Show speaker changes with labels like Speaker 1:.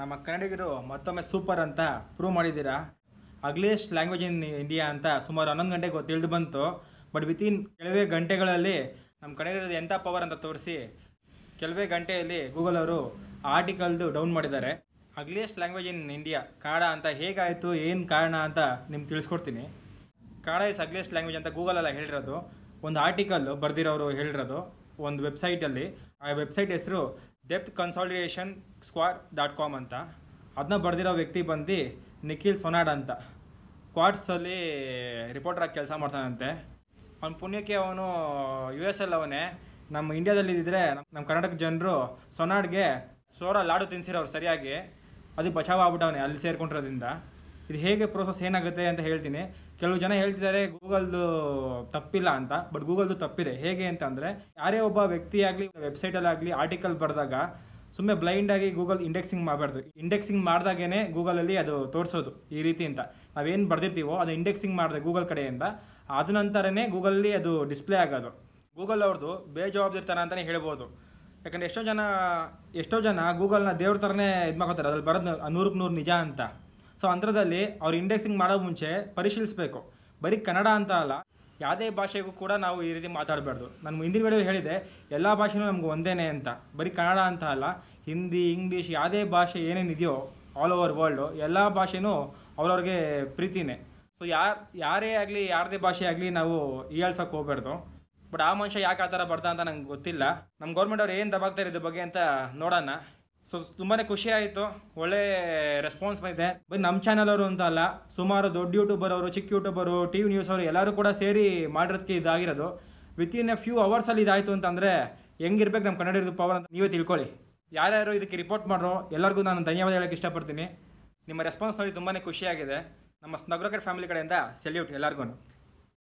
Speaker 1: ನಮ್ಮ ಕನ್ನಡಿಗರು ಮತ್ತೊಮ್ಮೆ ಸೂಪರ್ ಅಂತ ಪ್ರೂವ್ ಮಾಡಿದ್ದೀರಾ ಅಗ್ಲಿಯೆಸ್ಟ್ ಲ್ಯಾಂಗ್ವೇಜ್ ಇನ್ ಇಂಡಿಯಾ ಅಂತ ಸುಮಾರು ಹನ್ನೊಂದು ಗಂಟೆಗೆ ತಿಳಿದು ಬಂತು ಬಟ್ ವಿತಿನ್ ಕೆಲವೇ ಗಂಟೆಗಳಲ್ಲಿ ನಮ್ಮ ಕನ್ನಡಿಗರದ್ದು ಎಂಥ ಪವರ್ ಅಂತ ತೋರಿಸಿ ಕೆಲವೇ ಗಂಟೆಯಲ್ಲಿ ಗೂಗಲ್ ಅವರು ಆರ್ಟಿಕಲ್ದು ಡೌನ್ ಮಾಡಿದ್ದಾರೆ ಅಗ್ಲಿಯೆಸ್ಟ್ ಲ್ಯಾಂಗ್ವೇಜ್ ಇನ್ ಇಂಡಿಯಾ ಕಾಡ ಅಂತ ಹೇಗಾಯಿತು ಏನು ಕಾರಣ ಅಂತ ನಿಮ್ಗೆ ತಿಳಿಸ್ಕೊಡ್ತೀನಿ ಕಾಡ ಇಸ್ ಲ್ಯಾಂಗ್ವೇಜ್ ಅಂತ ಗೂಗಲಲ್ಲ ಹೇಳಿರೋದು ಒಂದು ಆರ್ಟಿಕಲ್ ಬರೆದಿರೋರು ಹೇಳಿರೋದು ಒಂದು ವೆಬ್ಸೈಟಲ್ಲಿ ಆ ವೆಬ್ಸೈಟ್ ಹೆಸರು depth consolidation squad dot com ಅಂತ ಅದನ್ನ ಬರೆದಿರೋ ವ್ಯಕ್ತಿ ಬಂದು ನಿಖಿಲ್ ಸೊನಾಡ್ ಅಂತ ರಿಪೋರ್ಟರ್ ರಿಪೋರ್ಟ್ರಾಗಿ ಕೆಲಸ ಮಾಡ್ತಾನಂತೆ ಅವ್ನ ಪುಣ್ಯಕ್ಕೆ ಅವನು ಯು ಎಸ್ ಎಲ್ ಅವನೇ ನಮ್ಮ ಇಂಡಿಯಾದಲ್ಲಿ ಇದ್ದಿದ್ರೆ ನಮ್ಮ ಕರ್ನಾಟಕ ಜನರು ಸೊನಾಡ್ಗೆ ಸೋರ ಲಾಡು ತಿನ್ಸಿರೋರು ಸರಿಯಾಗಿ ಅದು ಬಚಾವ್ ಆಗ್ಬಿಟ್ಟವನೇ ಅಲ್ಲಿ ಸೇರ್ಕೊಂಡಿರೋದ್ರಿಂದ ಇದು ಹೇಗೆ ಪ್ರೋಸೆಸ್ ಏನಾಗುತ್ತೆ ಅಂತ ಹೇಳ್ತೀನಿ ಕೆಲವು ಜನ ಹೇಳ್ತಿದ್ದಾರೆ ಗೂಗಲ್ದು ತಪ್ಪಿಲ್ಲ ಅಂತ ಬಟ್ ಗೂಗಲ್ದು ತಪ್ಪಿದೆ ಹೇಗೆ ಅಂತಂದರೆ ಯಾರೇ ಒಬ್ಬ ವ್ಯಕ್ತಿಯಾಗಲಿ ವೆಬ್ಸೈಟಲ್ಲಾಗಲಿ ಆರ್ಟಿಕಲ್ ಬರೆದಾಗ ಸುಮ್ಮನೆ ಬ್ಲೈಂಡಾಗಿ ಗೂಗಲ್ ಇಂಡೆಕ್ಸಿಂಗ್ ಮಾಡಬಾರ್ದು ಇಂಡೆಕ್ಸಿಂಗ್ ಮಾಡಿದಾಗೇ ಗೂಗಲಲ್ಲಿ ಅದು ತೋರಿಸೋದು ಈ ರೀತಿ ಅಂತ ನಾವೇನು ಬರ್ದಿರ್ತೀವೋ ಅದು ಇಂಡೆಕ್ಸಿಂಗ್ ಮಾಡಿದೆ ಗೂಗಲ್ ಕಡೆಯಿಂದ ಅದ ನಂತರನೇ ಗೂಗಲಲ್ಲಿ ಅದು ಡಿಸ್ಪ್ಲೇ ಆಗೋದು ಗೂಗಲ್ ಅವ್ರದ್ದು ಬೇಜವಾಬ್ದಿರ್ತಾರ ಅಂತಲೇ ಹೇಳ್ಬೋದು ಯಾಕಂದರೆ ಎಷ್ಟೋ ಜನ ಎಷ್ಟೋ ಜನ ಗೂಗಲ್ನ ದೇವ್ರ ಥರನೇ ಇದು ಮಾಡ್ಕೋತಾರೆ ಅದ್ರಲ್ಲಿ ಬರೋದು ನೂರಕ್ಕೆ ನೂರು ನಿಜ ಅಂತ ಸೊ ಅಂಥದ್ರಲ್ಲಿ ಅವ್ರು ಇಂಡೆಕ್ಸಿಂಗ್ ಮಾಡೋ ಮುಂಚೆ ಪರಿಶೀಲಿಸಬೇಕು ಬರೀ ಕನ್ನಡ ಅಂತ ಅಲ್ಲ ಯಾವುದೇ ಭಾಷೆಗೂ ಕೂಡ ನಾವು ಈ ರೀತಿ ಮಾತಾಡಬಾರ್ದು ನಮ್ಮ ಹಿಂದಿನ ವೇಳೆ ಹೇಳಿದೆ ಎಲ್ಲ ಭಾಷೆನೂ ನಮ್ಗೆ ಒಂದೇನೇ ಅಂತ ಬರೀ ಕನ್ನಡ ಅಂತ ಅಲ್ಲ ಹಿಂದಿ ಇಂಗ್ಲೀಷ್ ಯಾವುದೇ ಭಾಷೆ ಏನೇನಿದೆಯೋ ಆಲ್ ಓವರ್ ವರ್ಲ್ಡು ಎಲ್ಲ ಭಾಷೆನೂ ಅವ್ರವ್ರಿಗೆ ಪ್ರೀತಿನೇ ಸೊ ಯಾರು ಯಾರೇ ಆಗಲಿ ಯಾರದೇ ಭಾಷೆ ಆಗಲಿ ನಾವು ಈಳ್ಸೋಕೆ ಹೋಗ್ಬಾರ್ದು ಬಟ್ ಆ ಮನುಷ್ಯ ಯಾಕೆ ಆ ಥರ ಬರ್ತಾ ಅಂತ ನಂಗೆ ಗೊತ್ತಿಲ್ಲ ನಮ್ಮ ಗೌರ್ಮೆಂಟ್ ಅವ್ರು ಏನು ದಬಾಗ್ತಾರೆ ಇದ್ರ ಬಗ್ಗೆ ಅಂತ ನೋಡೋಣ ಸೊ ತುಂಬಾ ಖುಷಿ ಆಯಿತು ಒಳ್ಳೆ ರೆಸ್ಪಾನ್ಸ್ ಬಂದಿದೆ ಬಟ್ ನಮ್ಮ ಚಾನಲ್ ಅವರು ಅಂತ ಅಲ್ಲ ಸುಮಾರು ದೊಡ್ಡ ಯೂಟ್ಯೂಬರ್ ಅವರು ಚಿಕ್ಕ ಯೂಟ್ಯೂಬರು ಟಿ ವಿ ನ್ಯೂಸ್ ಅವರು ಎಲ್ಲರೂ ಕೂಡ ಸೇರಿ ಮಾಡಿರೋದಕ್ಕೆ ಇದಾಗಿರೋದು ವಿತ್ ಇನ್ ಎ ಫ್ಯೂ ಅವರ್ಸಲ್ಲಿ ಇದಾಯಿತು ಅಂತಂದರೆ ಹೆಂಗಿರ್ಬೇಕು ನಮ್ಮ ಕನ್ನಡ ಪವರ್ ಅಂತ ನೀವೇ ತಿಳ್ಕೊಳ್ಳಿ ಯಾರ್ಯಾರು ಇದಕ್ಕೆ ರಿಪೋರ್ಟ್ ಮಾಡ್ರೋ ಎಲ್ಲರಿಗೂ ನಾನು ಧನ್ಯವಾದ ಹೇಳೋಕ್ಕೆ ಇಷ್ಟಪಡ್ತೀನಿ ನಿಮ್ಮ ರೆಸ್ಪಾನ್ಸ್ ನೋಡಿ ತುಂಬಾ ಖುಷಿಯಾಗಿದೆ ನಮ್ಮ ಸ್ನಗ್ರೋಕೆಟ್ ಫ್ಯಾಮಿಲಿ ಕಡೆಯಿಂದ ಸೆಲ್ಯೂಟ್ ಎಲ್ಲರಿಗೂ